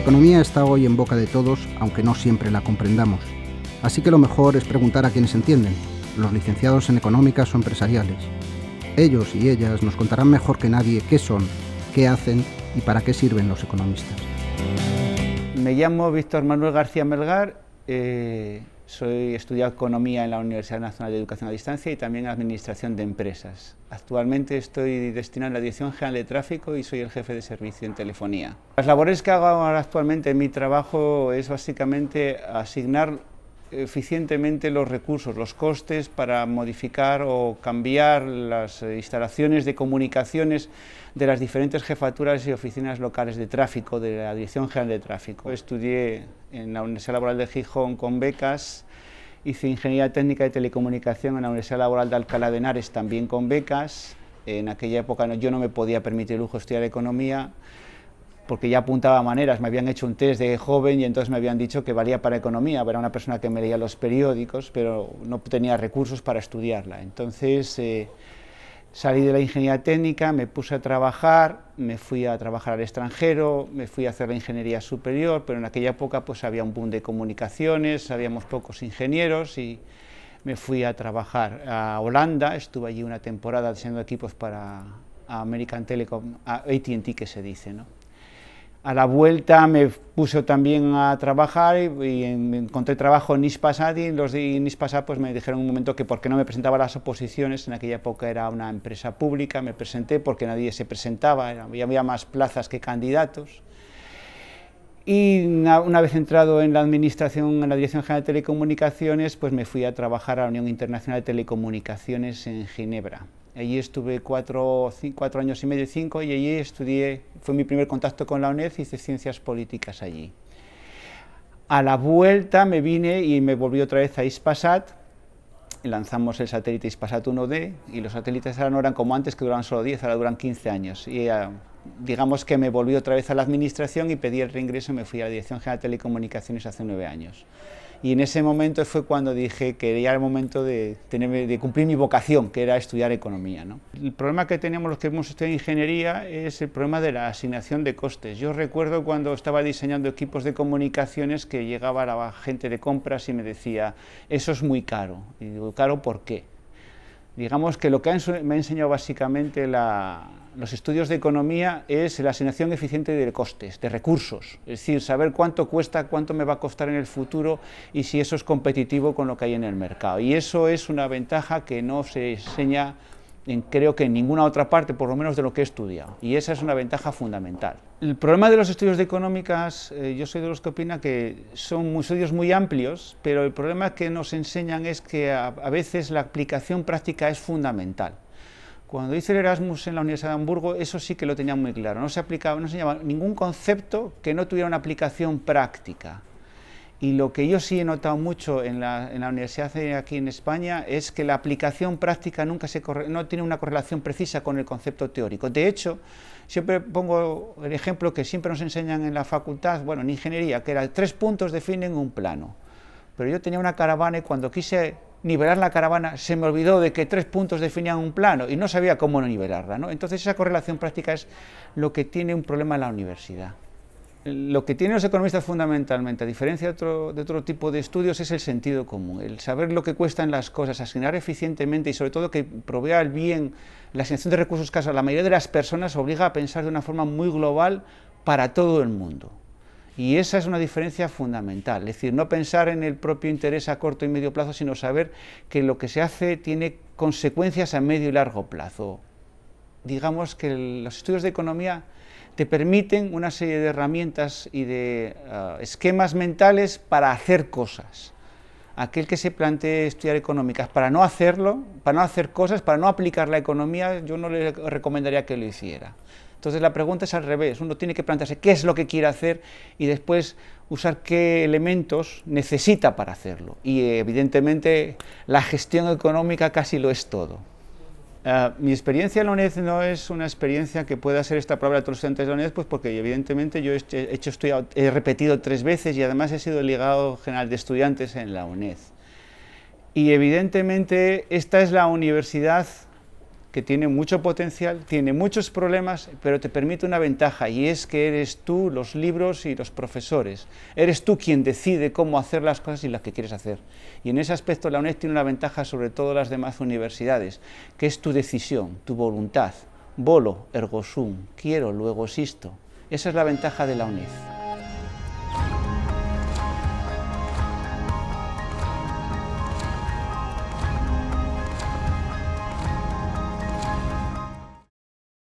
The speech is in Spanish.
La economía está hoy en boca de todos, aunque no siempre la comprendamos. Así que lo mejor es preguntar a quienes entienden, los licenciados en económicas o empresariales. Ellos y ellas nos contarán mejor que nadie qué son, qué hacen y para qué sirven los economistas. Me llamo Víctor Manuel García Melgar. Eh, soy, estudiado economía en la Universidad Nacional de Educación a Distancia y también administración de empresas. Actualmente estoy destinado a la Dirección General de Tráfico y soy el jefe de servicio en telefonía. Las labores que hago actualmente en mi trabajo es básicamente asignar eficientemente los recursos, los costes para modificar o cambiar las instalaciones de comunicaciones de las diferentes jefaturas y oficinas locales de tráfico de la Dirección General de Tráfico. Estudié en la Universidad Laboral de Gijón con becas, hice Ingeniería Técnica de Telecomunicación en la Universidad Laboral de Alcalá de Henares también con becas, en aquella época yo no me podía permitir lujo estudiar Economía, porque ya apuntaba a maneras, me habían hecho un test de joven y entonces me habían dicho que valía para economía, era una persona que me leía los periódicos, pero no tenía recursos para estudiarla. Entonces, eh, Salí de la ingeniería técnica, me puse a trabajar, me fui a trabajar al extranjero, me fui a hacer la ingeniería superior, pero en aquella época pues había un boom de comunicaciones, habíamos pocos ingenieros y me fui a trabajar a Holanda, estuve allí una temporada diseñando equipos para American Telecom, AT&T que se dice, ¿no? A la vuelta me puse también a trabajar y, encontré trabajo en Ispasat y los de pues me dijeron un momento que por qué no me presentaba las oposiciones, en aquella época era una empresa pública, me presenté porque nadie se presentaba, había, había más plazas que candidatos. Y una, una, vez entrado en la administración, en la Dirección General de Telecomunicaciones, pues me fui a trabajar a la Unión Internacional de Telecomunicaciones en Ginebra. Allí estuve cuatro, años y medio, y cinco, y allí estudié, fue mi primer contacto con la UNED, hice ciencias políticas allí. A la vuelta me vine y me volví otra vez a Ispasat, lanzamos el satélite Ispasat 1D, y los satélites ahora no eran como antes, que duraban solo 10, ahora duran 15 años. Y ah, digamos que me volví otra vez a la administración y pedí el reingreso y me fui a la Dirección General de Telecomunicaciones hace nueve años y en ese momento fue cuando dije que era el momento de, de cumplir mi vocación, que era estudiar economía. El problema que tenemos los que hemos estudiado ingeniería es el problema de la asignación de costes. Yo recuerdo cuando estaba diseñando equipos de comunicaciones que llegaba la gente de compras y me decía, eso es muy caro. Y digo, ¿caro por qué? digamos que lo que me ha enseñado básicamente los estudios de economía es la asignación eficiente de costes, de recursos, es decir, saber cuánto cuesta, cuánto me va a costar en el futuro y si eso es competitivo con lo que hay en el mercado. Y eso es una ventaja que no se enseña creo que en ninguna otra parte, por lo menos de lo que he estudiado. Y esa es una ventaja fundamental. El problema de los estudios de económicas, eh, yo soy de los que opina que son estudios muy amplios, pero el problema que nos enseñan es que a, veces la aplicación práctica es fundamental. Cuando hice el Erasmus en la Universidad de Hamburgo, eso sí que lo tenía muy claro. No se aplicaba, no se llamaba ningún concepto que no tuviera una aplicación práctica. Y lo que yo sí he notado mucho en la, universidad aquí en España es que la aplicación práctica nunca se no tiene una correlación precisa con el concepto teórico. De hecho, siempre pongo el ejemplo que siempre nos enseñan en la facultad, bueno, en ingeniería, que era tres puntos definen un plano. Pero yo tenía una caravana y cuando quise nivelar la caravana se me olvidó de que tres puntos definían un plano y no sabía cómo nivelarla. Entonces esa correlación práctica es lo que tiene un problema en la universidad. Lo que tienen los economistas fundamentalmente, a diferencia de otro, tipo de estudios, es el sentido común, el saber lo que cuestan las cosas, asignar eficientemente y sobre todo que provea el bien, la asignación de recursos a La mayoría de las personas obliga a pensar de una forma muy global para todo el mundo. Y esa es una diferencia fundamental, es decir, no pensar en el propio interés a corto y medio plazo, sino saber que lo que se hace tiene consecuencias a medio y largo plazo. Digamos que los estudios de economía te permiten una serie de herramientas y de ah, esquemas mentales para hacer cosas. Aquel que se plantee estudiar económicas para no hacerlo, para no hacer cosas, para no aplicar la economía, yo no le recomendaría que lo hiciera. Entonces la pregunta es al revés, uno tiene que plantearse qué es lo que quiere hacer y después usar qué elementos necesita para hacerlo. Y evidentemente la gestión económica casi lo es todo. Ah, mi experiencia en la UNED no es una experiencia que pueda ser esta palabra de todos los estudiantes de la UNED, pues porque evidentemente yo he hecho repetido tres veces y además he sido ligado general de estudiantes en la UNED. Y evidentemente esta es la universidad que tiene mucho potencial, tiene muchos problemas, pero te permite una ventaja y es que eres tú, los libros y los profesores. Eres tú quien decide cómo hacer las cosas y las que quieres hacer. Y en ese aspecto la UNED tiene una ventaja sobre todas las demás universidades, que es tu decisión, tu voluntad. Volo, ergo sum, quiero, luego existo. Esa es la ventaja de la UNED.